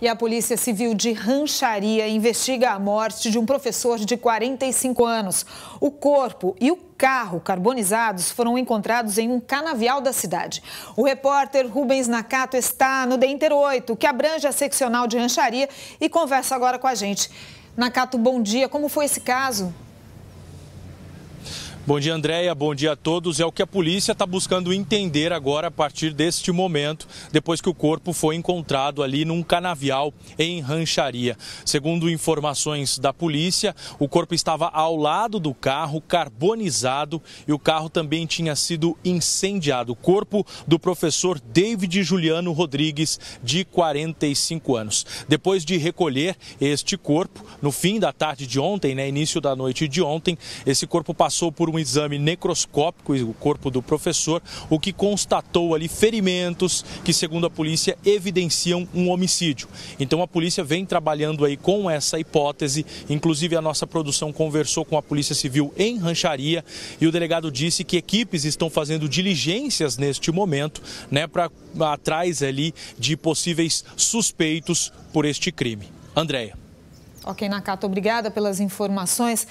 E a Polícia Civil de Rancharia investiga a morte de um professor de 45 anos. O corpo e o carro carbonizados foram encontrados em um canavial da cidade. O repórter Rubens Nakato está no Denter 8, que abrange a seccional de Rancharia, e conversa agora com a gente. Nakato, bom dia. Como foi esse caso? Bom dia, Andréia. Bom dia a todos. É o que a polícia está buscando entender agora a partir deste momento, depois que o corpo foi encontrado ali num canavial em Rancharia. Segundo informações da polícia, o corpo estava ao lado do carro, carbonizado, e o carro também tinha sido incendiado. O corpo do professor David Juliano Rodrigues, de 45 anos. Depois de recolher este corpo, no fim da tarde de ontem, né, início da noite de ontem, esse corpo passou por um um exame necroscópico o corpo do professor, o que constatou ali ferimentos que, segundo a polícia, evidenciam um homicídio. Então a polícia vem trabalhando aí com essa hipótese. Inclusive a nossa produção conversou com a Polícia Civil em Rancharia e o delegado disse que equipes estão fazendo diligências neste momento, né, para atrás ali de possíveis suspeitos por este crime. Andréia. Ok, Nakata, obrigada pelas informações.